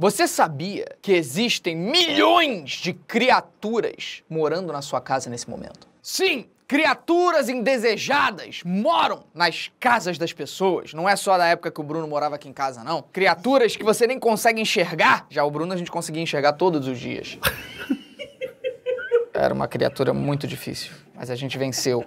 Você sabia que existem milhões de criaturas morando na sua casa nesse momento? Sim, Criaturas indesejadas moram nas casas das pessoas. Não é só da época que o Bruno morava aqui em casa, não. Criaturas que você nem consegue enxergar. Já o Bruno a gente conseguia enxergar todos os dias. Era uma criatura muito difícil, mas a gente venceu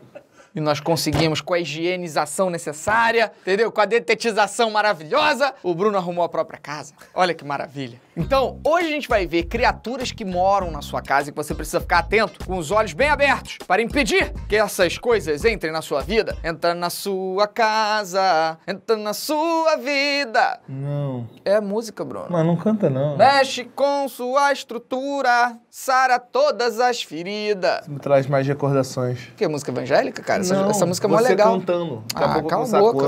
e nós conseguimos com a higienização necessária, entendeu? Com a detetização maravilhosa, o Bruno arrumou a própria casa. Olha que maravilha. Então, hoje a gente vai ver criaturas que moram na sua casa e que você precisa ficar atento, com os olhos bem abertos, para impedir que essas coisas entrem na sua vida. Entra na sua casa, entra na sua vida. Não. É música, Bruno. Mas não canta, não. Mexe com sua estrutura, sara todas as feridas. Me traz mais recordações. Que música evangélica, cara? Não, essa, essa música é mó legal. Você cantando. Daqui ah, cala a boca.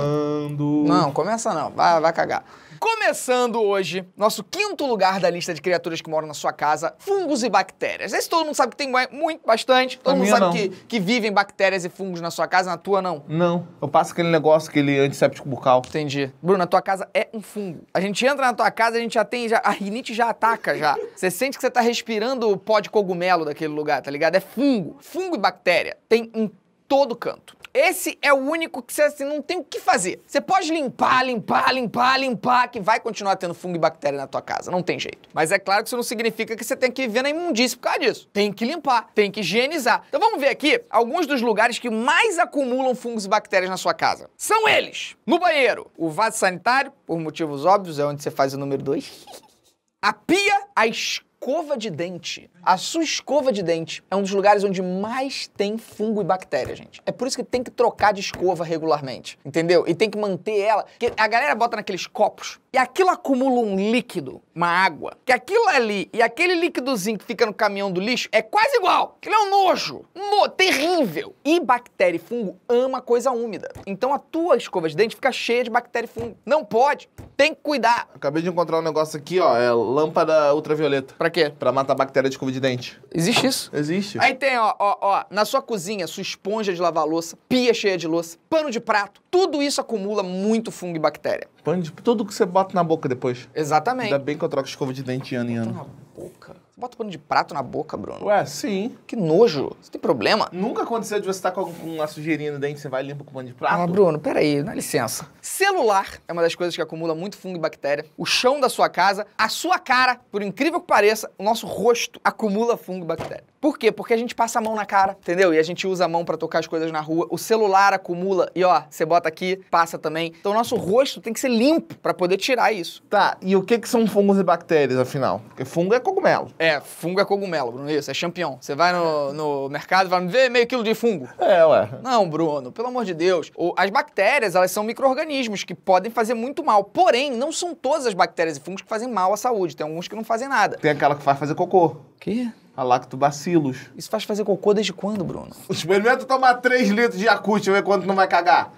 Não, começa não. Vai, vai cagar. Começando hoje, nosso quinto lugar da lista de criaturas que moram na sua casa, fungos e bactérias. Esse todo mundo sabe que tem muito, bastante. Todo a mundo sabe que, que vivem bactérias e fungos na sua casa, na tua não? Não. Eu passo aquele negócio, aquele antisséptico bucal. Entendi. Bruno, a tua casa é um fungo. A gente entra na tua casa, a gente já tem, já, a rinite já ataca já. Você sente que você tá respirando o pó de cogumelo daquele lugar, tá ligado? É fungo. Fungo e bactéria. Tem em todo canto. Esse é o único que você assim, não tem o que fazer. Você pode limpar, limpar, limpar, limpar, que vai continuar tendo fungo e bactéria na tua casa. Não tem jeito. Mas é claro que isso não significa que você tem que viver na imundície por causa disso. Tem que limpar, tem que higienizar. Então vamos ver aqui alguns dos lugares que mais acumulam fungos e bactérias na sua casa. São eles: no banheiro, o vaso sanitário, por motivos óbvios, é onde você faz o número 2. A pia, a escova escova de dente. A sua escova de dente é um dos lugares onde mais tem fungo e bactéria, gente. É por isso que tem que trocar de escova regularmente, entendeu? E tem que manter ela. Porque a galera bota naqueles copos e aquilo acumula um líquido, uma água, que aquilo ali e aquele líquidozinho que fica no caminhão do lixo é quase igual. Aquilo é um nojo, no, terrível. E bactéria e fungo ama coisa úmida. Então a tua escova de dente fica cheia de bactéria e fungo. Não pode, tem que cuidar. Acabei de encontrar um negócio aqui, ó, é lâmpada ultravioleta. Pra quê? Pra matar a bactéria de escova de dente. Existe isso? Existe. Aí tem, ó, ó, ó, na sua cozinha, sua esponja de lavar louça, pia cheia de louça, pano de prato, tudo isso acumula muito fungo e bactéria. Pano de tudo que você bota na boca depois. Exatamente. Ainda bem que eu troco escova de dente ano em ano. Na boca. Você Bota pano de prato na boca, Bruno. Ué, sim. Que nojo. Você tem problema? Nunca aconteceu de você estar tá com uma sujeirinha no dente, você vai limpar com pano de prato? Ah, Bruno, peraí, dá licença. Celular é uma das coisas que acumula muito fungo e bactéria. O chão da sua casa, a sua cara, por incrível que pareça, o nosso rosto acumula fungo e bactéria. Por quê? Porque a gente passa a mão na cara, entendeu? E a gente usa a mão para tocar as coisas na rua. O celular acumula e ó, você bota aqui, passa também. Então o nosso rosto tem que ser limpo para poder tirar isso. Tá, e o que que são fungos e bactérias afinal? Porque fungo é cogumelo. É, fungo é cogumelo, Bruno, isso, é champignon. Você vai no, no mercado e vai me ver meio quilo de fungo. É, ué. Não, Bruno, pelo amor de Deus. As bactérias, elas são micro-organismos que podem fazer muito mal. Porém, não são todas as bactérias e fungos que fazem mal à saúde. Tem alguns que não fazem nada. Tem aquela que faz fazer cocô. Que? a lactobacillus. Isso faz fazer cocô desde quando, Bruno? Experimenta tomar 3 litros de Yakult e ver quanto não vai cagar.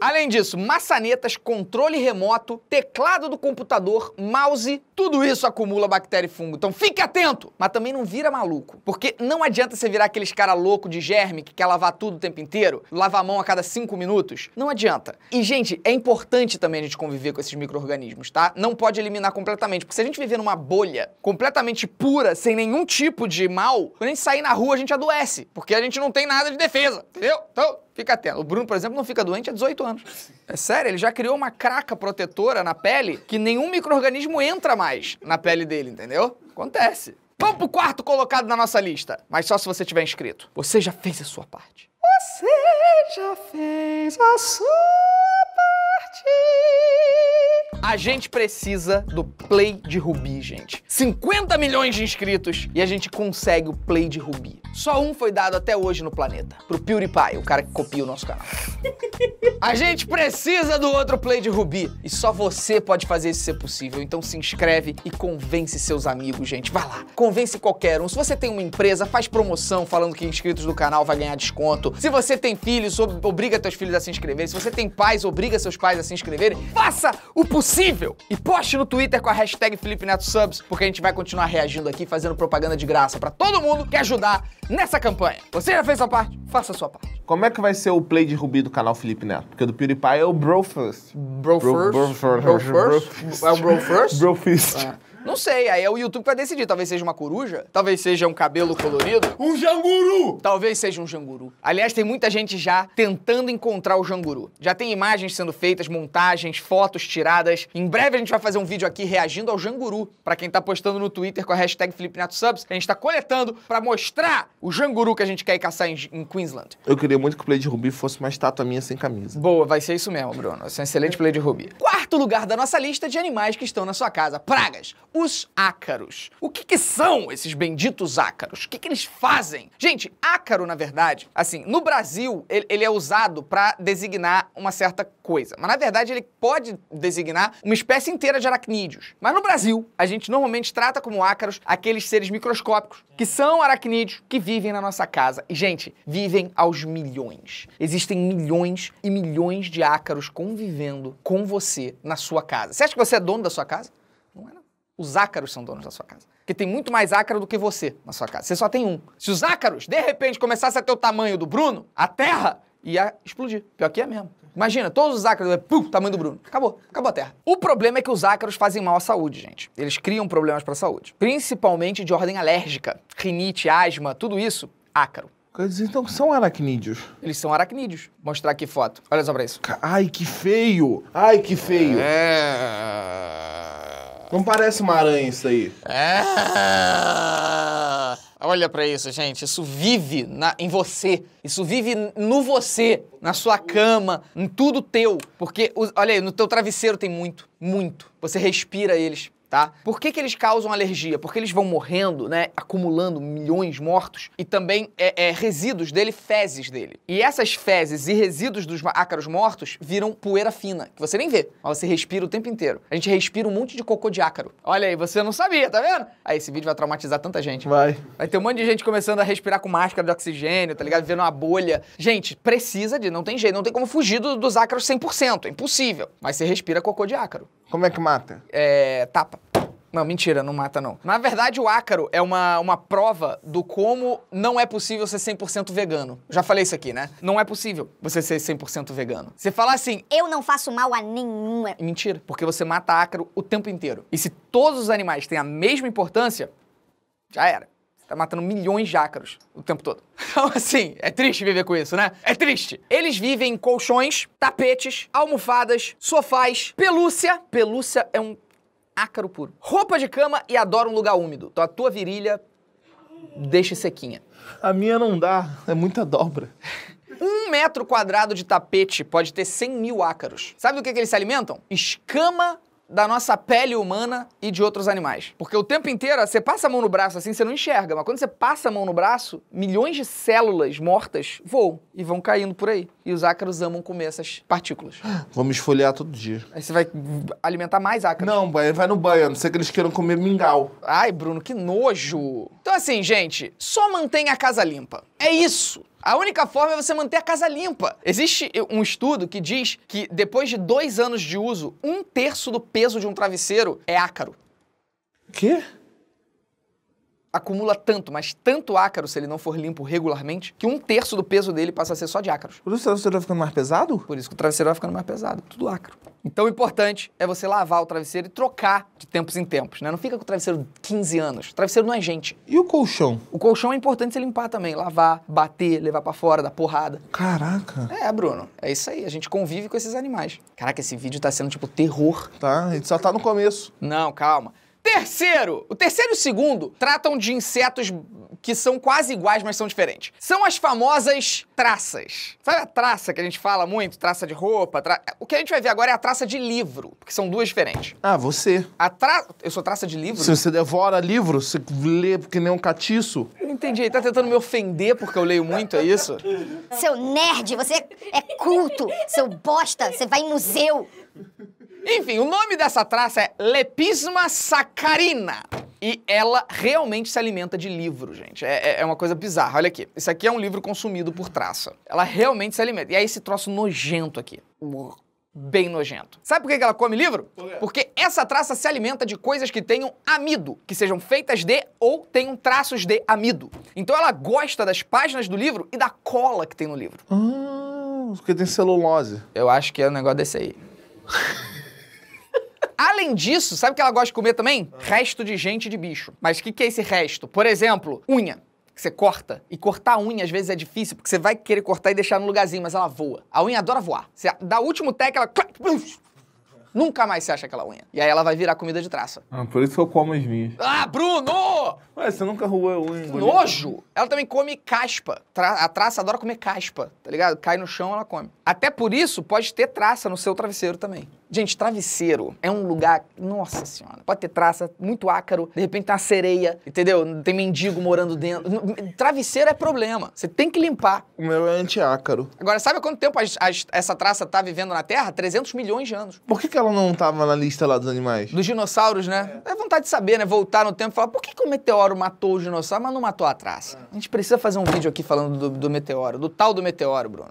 Além disso, maçanetas, controle remoto, teclado do computador, mouse, tudo isso acumula bactéria e fungo. Então fique atento, mas também não vira maluco, porque não adianta você virar aqueles cara louco de germe que quer lavar tudo o tempo inteiro, lavar a mão a cada cinco minutos, não adianta. E gente, é importante também a gente conviver com esses microrganismos, tá? Não pode eliminar completamente, porque se a gente viver numa bolha completamente pura, sem nenhum tipo de mal, quando a gente sair na rua a gente adoece, porque a gente não tem nada de defesa, entendeu? Então Fica atento. O Bruno, por exemplo, não fica doente há 18 anos. É sério, ele já criou uma craca protetora na pele que nenhum microorganismo entra mais na pele dele, entendeu? Acontece. Vamos pro quarto colocado na nossa lista. Mas só se você tiver inscrito. Você já fez a sua parte. Você já fez a sua parte. A gente precisa do Play de Rubi, gente. 50 milhões de inscritos e a gente consegue o Play de Rubi. Só um foi dado até hoje no planeta. Pro PewDiePie, o cara que copia o nosso canal. A gente precisa do outro Play de Rubi. E só você pode fazer isso ser é possível. Então se inscreve e convence seus amigos, gente. Vai lá. Convence qualquer um. Se você tem uma empresa, faz promoção falando que inscritos do canal vai ganhar desconto. Se você tem filhos, obriga teus filhos a se inscreverem. Se você tem pais, obriga seus pais a se inscreverem. Faça o possível possível. E poste no Twitter com a hashtag Felipe Neto Subs, porque a gente vai continuar reagindo aqui, fazendo propaganda de graça para todo mundo que ajudar nessa campanha. Você já fez sua parte? Faça a sua parte. Como é que vai ser o play de Rubi do canal Felipe Neto? Porque do PewDiePie é o Bro First. Bro, First? Bro, bro, first? É o Bro First? Bro First. É. Não sei, aí é o YouTube que vai decidir. Talvez seja uma coruja, talvez seja um cabelo colorido. Um janguru! Talvez seja um janguru. Aliás, tem muita gente já tentando encontrar o janguru. Já tem imagens sendo feitas, montagens, fotos tiradas. Em breve a gente vai fazer um vídeo aqui reagindo ao janguru. Para quem tá postando no Twitter com a hashtag FelipeNatoSubs, a gente tá coletando para mostrar o janguru que a gente quer ir caçar em, em Queensland. Eu queria muito que o Play de Rubi fosse uma estátua minha sem camisa. Boa, vai ser isso mesmo, Bruno. Você é um excelente Play de Rubi. Quarto quarto lugar da nossa lista de animais que estão na sua casa. Pragas. Os ácaros. O que, que são esses benditos ácaros? O que, que eles fazem? Gente, ácaro, na verdade, assim, no Brasil, ele, ele é usado para designar uma certa coisa. Mas, na verdade, ele pode designar uma espécie inteira de aracnídeos. Mas no Brasil, a gente normalmente trata como ácaros aqueles seres microscópicos, que são aracnídeos, que vivem na nossa casa. E, gente, vivem aos milhões. Existem milhões e milhões de ácaros convivendo com você na sua casa. Você acha que você é dono da sua casa? Não é, não. Os ácaros são donos da sua casa. Porque tem muito mais ácaro do que você na sua casa. Você só tem um. Se os ácaros, de repente, começassem a ter o tamanho do Bruno, a Terra ia explodir. Pior que é mesmo. Imagina, todos os ácaros, pum, tamanho do Bruno. Acabou, acabou a Terra. O problema é que os ácaros fazem mal à saúde, gente. Eles criam problemas para a saúde, principalmente de ordem alérgica, rinite, asma, tudo isso, ácaro. Então são aracnídeos. Eles são aracnídeos. Vou mostrar aqui foto. Olha só pra isso. Ai, que feio! Ai, que feio! É... Não parece uma aranha isso aí. É... Olha pra isso, gente. Isso vive na... em você. Isso vive no você, na sua cama, em tudo teu. Porque, olha aí, no teu travesseiro tem muito, muito. Você respira eles tá? Por que, que eles causam alergia? Porque eles vão morrendo, né, acumulando milhões mortos e também é, é, resíduos dele, fezes dele. E essas fezes e resíduos dos ácaros mortos viram poeira fina, que você nem vê, mas você respira o tempo inteiro. A gente respira um monte de cocô de ácaro. Olha aí, você não sabia, tá vendo? Aí esse vídeo vai traumatizar tanta gente. Vai. Vai ter um monte de gente começando a respirar com máscara de oxigênio, tá ligado? Vendo uma bolha. Gente, precisa de, não tem jeito, não tem como fugir do, dos ácaros 100%, é impossível. Mas você respira cocô de ácaro. Como é que mata? É. tapa. Não, mentira, não mata não. Na verdade, o ácaro é uma, uma prova do como não é possível ser 100% vegano. Já falei isso aqui, né? Não é possível você ser 100% vegano. Você fala assim, eu não faço mal a nenhuma. Mentira, porque você mata ácaro o tempo inteiro. E se todos os animais têm a mesma importância, já era tá matando milhões de ácaros o tempo todo. Então, assim, é triste viver com isso, né? É triste. Eles vivem em colchões, tapetes, almofadas, sofás, pelúcia. Pelúcia é um ácaro puro. Roupa de cama e adora um lugar úmido. Então a tua virilha deixa sequinha. A minha não dá, é muita dobra. Um metro quadrado de tapete pode ter 100 mil ácaros. Sabe do que, que eles se alimentam? Escama da nossa pele humana e de outros animais. Porque o tempo inteiro, você passa a mão no braço assim, você não enxerga, mas quando você passa a mão no braço, milhões de células mortas voam e vão caindo por aí. E os ácaros amam comer essas partículas. Vamos esfoliar todo dia. Aí você vai alimentar mais ácaros. Não, vai no banho, a não ser que eles queiram comer mingau. Ai, Bruno, que nojo. Então assim, gente, só mantenha a casa limpa. É isso. A única forma é você manter a casa limpa. Existe um estudo que diz que depois de dois anos de uso, um terço do peso de um travesseiro é ácaro. Quê? acumula tanto, mas tanto ácaro se ele não for limpo regularmente, que um terço do peso dele passa a ser só de ácaros. Por isso o travesseiro vai ficando mais pesado? Por isso que o travesseiro vai ficando mais pesado, tudo ácaro. Então o importante é você lavar o travesseiro e trocar de tempos em tempos, né? Não fica com o travesseiro 15 anos. O travesseiro não é gente. E o colchão? O colchão é importante você limpar também, lavar, bater, levar para fora, dar porrada. Caraca. É, Bruno, é isso aí, a gente convive com esses animais. Caraca, esse vídeo tá sendo tipo terror. Tá, a gente só tá no começo. Não, calma terceiro, o terceiro e o segundo tratam de insetos que são quase iguais, mas são diferentes. São as famosas traças. Sabe a traça que a gente fala muito? Traça de roupa? Tra... O que a gente vai ver agora é a traça de livro, porque são duas diferentes. Ah, você. A tra... Eu sou traça de livro? Se você devora livro, você lê que nem um catiço. Eu entendi, ele tá tentando me ofender porque eu leio muito, é isso? Seu nerd, você é culto, seu bosta, você vai em museu. Enfim, o nome dessa traça é Lepisma sacarina. E ela realmente se alimenta de livro, gente. É, é, é, uma coisa bizarra. Olha aqui. Isso aqui é um livro consumido por traça. Ela realmente se alimenta. E aí é esse troço nojento aqui. Bem nojento. Sabe por que ela come livro? Porque essa traça se alimenta de coisas que tenham amido, que sejam feitas de ou tenham traços de amido. Então ela gosta das páginas do livro e da cola que tem no livro. Ah, porque tem celulose. Eu acho que é um negócio desse aí. Além disso, sabe o que ela gosta de comer também? Ah. Resto de gente de bicho. Mas o que, que é esse resto? Por exemplo, unha você corta. E cortar a unha às vezes é difícil, porque você vai querer cortar e deixar no lugarzinho, mas ela voa. A unha adora voar. Você dá o último tec, ela. Nunca mais se acha aquela unha. E aí ela vai virar comida de traça. Ah, por isso que eu como as minhas. Ah, Bruno! Ué, você nunca roubou a unha. Nojo! Ela também come caspa. Tra a traça adora comer caspa, tá ligado? Cai no chão, ela come. Até por isso, pode ter traça no seu travesseiro também. Gente, travesseiro é um lugar. Nossa senhora. Pode ter traça, muito ácaro, de repente tem uma sereia, entendeu? Tem mendigo morando dentro. Travesseiro é problema. Você tem que limpar. O meu é antiácaro. Agora, sabe há quanto tempo a, a, essa traça tá vivendo na Terra? 300 milhões de anos. Por que, que ela não tava na lista lá dos animais? Dos dinossauros, né? É, é vontade de saber, né? Voltar no tempo e falar: por que, que o meteoro matou o dinossauro, mas não matou a traça? É. A gente precisa fazer um vídeo aqui falando do, do meteoro, do tal do meteoro, Bruno.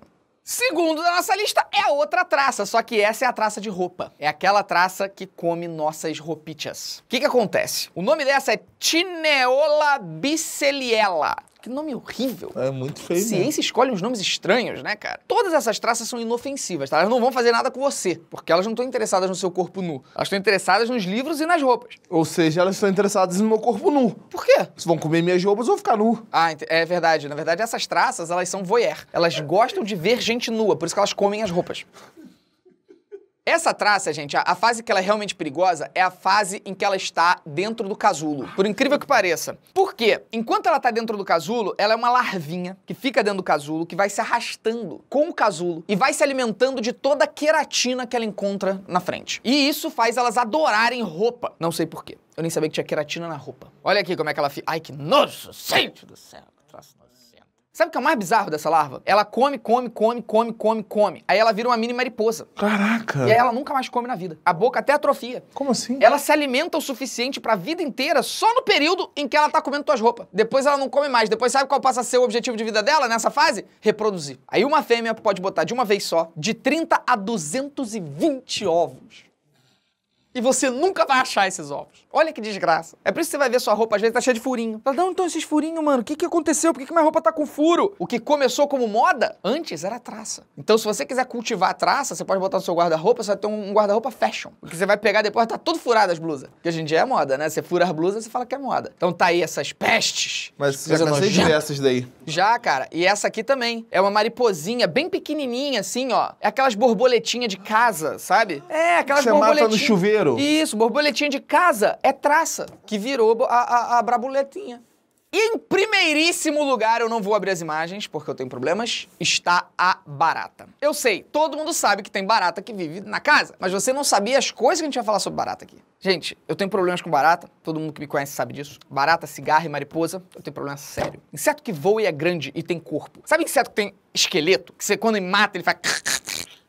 Segundo da nossa lista é a outra traça, só que essa é a traça de roupa. É aquela traça que come nossas roupichas. O que que acontece? O nome dessa é Tineola biceliella. Que nome horrível. É muito feio. Ciência escolhe uns nomes estranhos, né, cara? Todas essas traças são inofensivas, tá? Elas não vão fazer nada com você, porque elas não estão interessadas no seu corpo nu. Elas estão interessadas nos livros e nas roupas. Ou seja, elas estão interessadas no meu corpo nu. Por quê? Se vão comer minhas roupas, vão ficar nu. Ah, é verdade. Na verdade, essas traças, elas são voyeur. Elas gostam de ver gente nua, por isso que elas comem as roupas. Essa traça, gente, a, fase que ela é realmente perigosa é a fase em que ela está dentro do casulo, por incrível que pareça. Por quê? Enquanto ela está dentro do casulo, ela é uma larvinha que fica dentro do casulo, que vai se arrastando com o casulo e vai se alimentando de toda a queratina que ela encontra na frente. E isso faz elas adorarem roupa. Não sei por quê. Eu nem sabia que tinha queratina na roupa. Olha aqui como é que ela fica. Ai, que nojo, gente do céu. Sabe o que é o mais bizarro dessa larva? Ela come, come, come, come, come, come. Aí ela vira uma mini mariposa. Caraca! E aí ela nunca mais come na vida. A boca até atrofia. Como assim? Ela se alimenta o suficiente pra vida inteira só no período em que ela tá comendo tuas roupas. Depois ela não come mais. Depois sabe qual passa a ser o objetivo de vida dela nessa fase? Reproduzir. Aí uma fêmea pode botar de uma vez só de 30 a 220 ovos e você nunca vai achar esses ovos. Olha que desgraça. É por isso que você vai ver sua roupa às vezes tá cheia de furinho. Fala, não, então esses furinhos, mano, o que, que aconteceu? Por que, que minha roupa tá com furo? O que começou como moda, antes era traça. Então se você quiser cultivar a traça, você pode botar no seu guarda-roupa, você vai ter um guarda-roupa fashion. Porque você vai pegar depois tá todo furado as blusas. Porque hoje em dia é moda, né? Você fura as blusas, você fala que é moda. Então tá aí essas pestes. Mas você já tá de essas daí. Já, cara. E essa aqui também. É uma mariposinha bem pequenininha, assim, ó. É aquelas borboletinhas de casa, sabe? É, aquelas você Mata no chuveiro. Isso, borboletinha de casa é traça, que virou a, a, a brabuletinha. E em primeiríssimo lugar, eu não vou abrir as imagens porque eu tenho problemas, está a barata. Eu sei, todo mundo sabe que tem barata que vive na casa, mas você não sabia as coisas que a gente vai falar sobre barata aqui. Gente, eu tenho problemas com barata, todo mundo que me conhece sabe disso. Barata, cigarra e mariposa, eu tenho problema sério. Inseto que voa e é grande e tem corpo. Sabe inseto que tem esqueleto? Que você quando mata ele faz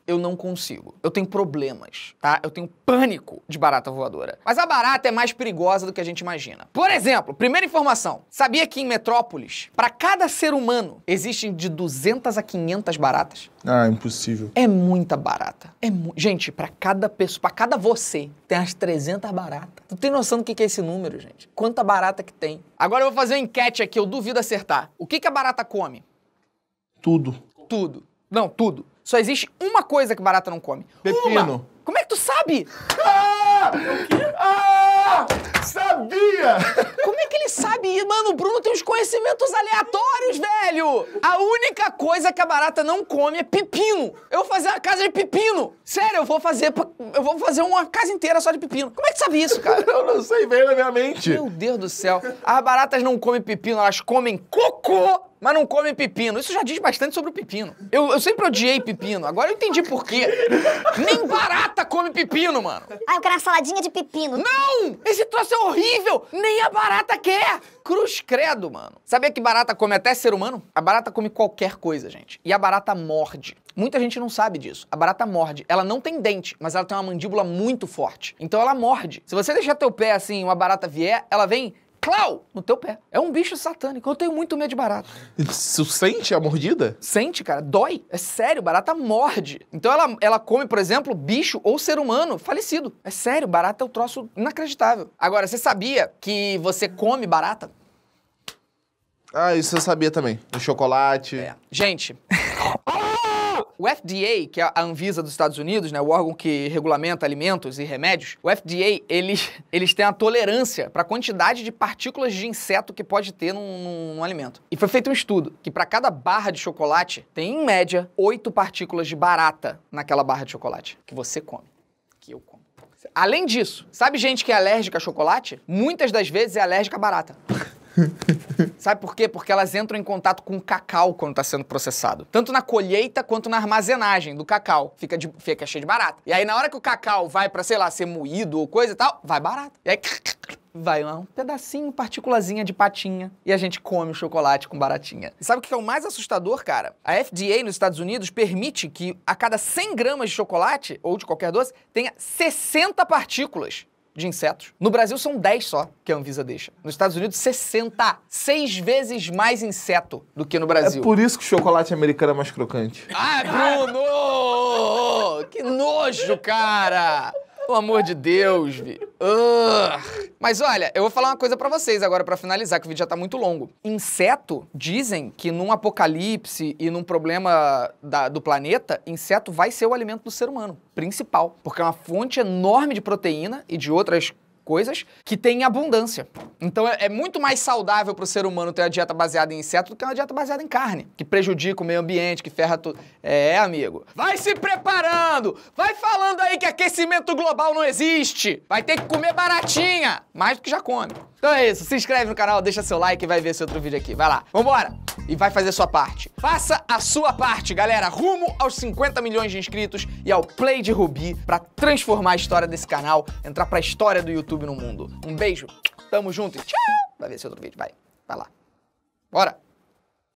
eu não consigo. Eu tenho problemas, tá? Eu tenho pânico de barata voadora. Mas a barata é mais perigosa do que a gente imagina. Por exemplo, primeira informação. Sabia que em metrópolis, para cada ser humano, existem de 200 a 500 baratas? Ah, impossível. É muita barata. É mu gente, para cada pessoa, para cada você, tem as 300 baratas. Tu tem noção do que é esse número, gente? Quanta barata que tem? Agora eu vou fazer uma enquete aqui, eu duvido acertar. O que, que a barata come? Tudo. Tudo. Não, tudo. Só existe uma coisa que barata não come. Pepino. Uma. Como é que tu sabe? Ah! ah! Sabia! Como é que ele sabe? Mano, o Bruno tem uns conhecimentos aleatórios, velho! A única coisa que a barata não come é pepino. Eu vou fazer uma casa de pepino. Sério, eu vou fazer eu vou fazer uma casa inteira só de pepino. Como é que tu sabe isso, cara? eu não sei, veio na minha mente. Meu Deus do céu. As baratas não comem pepino, elas comem cocô mas não come pepino. Isso já diz bastante sobre o pepino. Eu, eu sempre odiei pepino, agora eu entendi por quê. Nem barata come pepino, mano. Ah, eu quero uma saladinha de pepino. Não! Esse troço é horrível! Nem a barata quer! Cruz credo, mano. Sabia que barata come até ser humano? A barata come qualquer coisa, gente. E a barata morde. Muita gente não sabe disso. A barata morde. Ela não tem dente, mas ela tem uma mandíbula muito forte. Então ela morde. Se você deixar teu pé assim, uma barata vier, ela vem clau, no teu pé. É um bicho satânico. Eu tenho muito medo de barata. Isso sente a mordida? Sente, cara. Dói. É sério, barata morde. Então ela, ela come, por exemplo, bicho ou ser humano falecido. É sério, barata é um troço inacreditável. Agora, você sabia que você come barata? Ah, isso eu sabia também. O chocolate. É. Gente. O FDA, que é a Anvisa dos Estados Unidos, né, o órgão que regulamenta alimentos e remédios, o FDA, eles, eles têm a tolerância para a quantidade de partículas de inseto que pode ter num, num, num alimento. E foi feito um estudo que para cada barra de chocolate tem, em média, oito partículas de barata naquela barra de chocolate que você come, que eu como. Além disso, sabe gente que é alérgica a chocolate? Muitas das vezes é alérgica a barata. Sabe por quê? Porque elas entram em contato com o cacau quando está sendo processado. Tanto na colheita quanto na armazenagem do cacau. Fica, de, fica cheio de barata. E aí, na hora que o cacau vai para, sei lá, ser moído ou coisa e tal, vai barato E aí. Vai lá um pedacinho, partículazinha de patinha e a gente come o chocolate com baratinha. E sabe o que é o mais assustador, cara? A FDA nos Estados Unidos permite que a cada 100 gramas de chocolate ou de qualquer doce tenha 60 partículas de insetos. No Brasil são 10 só que a Anvisa deixa. Nos Estados Unidos, 60. Seis vezes mais inseto do que no é Brasil. É por isso que o chocolate americano é mais crocante. Ah, Bruno! que nojo, cara! Pelo amor de Deus, vi. Uh. Mas olha, eu vou falar uma coisa para vocês agora para finalizar, que o vídeo já tá muito longo. Inseto, dizem que num apocalipse e num problema da, do planeta, inseto vai ser o alimento do ser humano, principal. Porque é uma fonte enorme de proteína e de outras coisas que tem abundância. Então é, é muito mais saudável para o ser humano ter uma dieta baseada em inseto do que uma dieta baseada em carne, que prejudica o meio ambiente, que ferra tudo. É, amigo. Vai se preparando! Vai falando aí que aquecimento global não existe! Vai ter que comer baratinha! Mais do que já come. Então é isso, se inscreve no canal, deixa seu like e vai ver esse outro vídeo aqui. Vai lá, vambora! E vai fazer sua parte. Faça a sua parte, galera, rumo aos 50 milhões de inscritos e ao Play de Rubi para transformar a história desse canal, entrar para a história do YouTube YouTube no mundo. Um beijo, tamo junto e tchau! Vai ver esse outro vídeo, vai. Vai lá. Bora!